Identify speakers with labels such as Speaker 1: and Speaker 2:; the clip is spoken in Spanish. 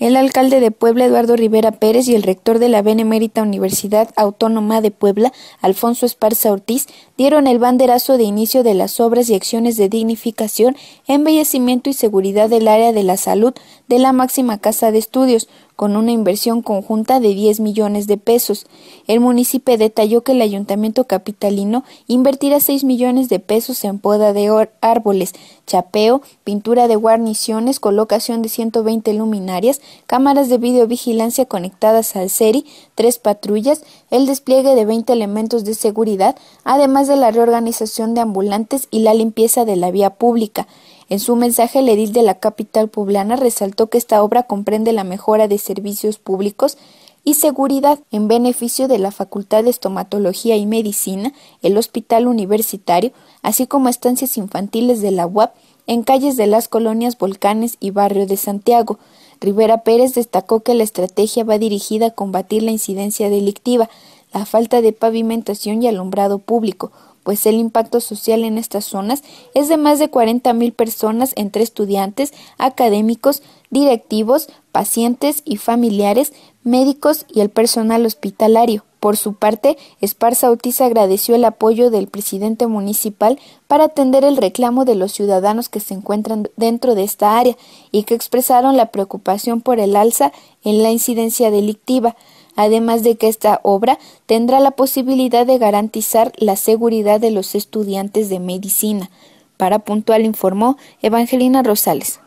Speaker 1: el alcalde de Puebla Eduardo Rivera Pérez y el rector de la Benemérita Universidad Autónoma de Puebla, Alfonso Esparza Ortiz, dieron el banderazo de inicio de las obras y acciones de dignificación, embellecimiento y seguridad del área de la salud de la máxima casa de estudios, con una inversión conjunta de 10 millones de pesos. El municipio detalló que el ayuntamiento capitalino invertirá 6 millones de pesos en poda de árboles, chapeo, pintura de guarniciones, colocación de 120 luminarias, cámaras de videovigilancia conectadas al CERI, tres patrullas, el despliegue de 20 elementos de seguridad, además de la reorganización de ambulantes y la limpieza de la vía pública. En su mensaje, el edil de la capital poblana resaltó que esta obra comprende la mejora de servicios públicos y seguridad en beneficio de la Facultad de Estomatología y Medicina, el Hospital Universitario, así como estancias infantiles de la UAP en calles de las colonias Volcanes y Barrio de Santiago. Rivera Pérez destacó que la estrategia va dirigida a combatir la incidencia delictiva, la falta de pavimentación y alumbrado público, pues el impacto social en estas zonas es de más de 40.000 personas entre estudiantes, académicos, directivos, pacientes y familiares, médicos y el personal hospitalario. Por su parte, Esparza Ortiz agradeció el apoyo del presidente municipal para atender el reclamo de los ciudadanos que se encuentran dentro de esta área y que expresaron la preocupación por el alza en la incidencia delictiva además de que esta obra tendrá la posibilidad de garantizar la seguridad de los estudiantes de medicina. Para Puntual informó Evangelina Rosales.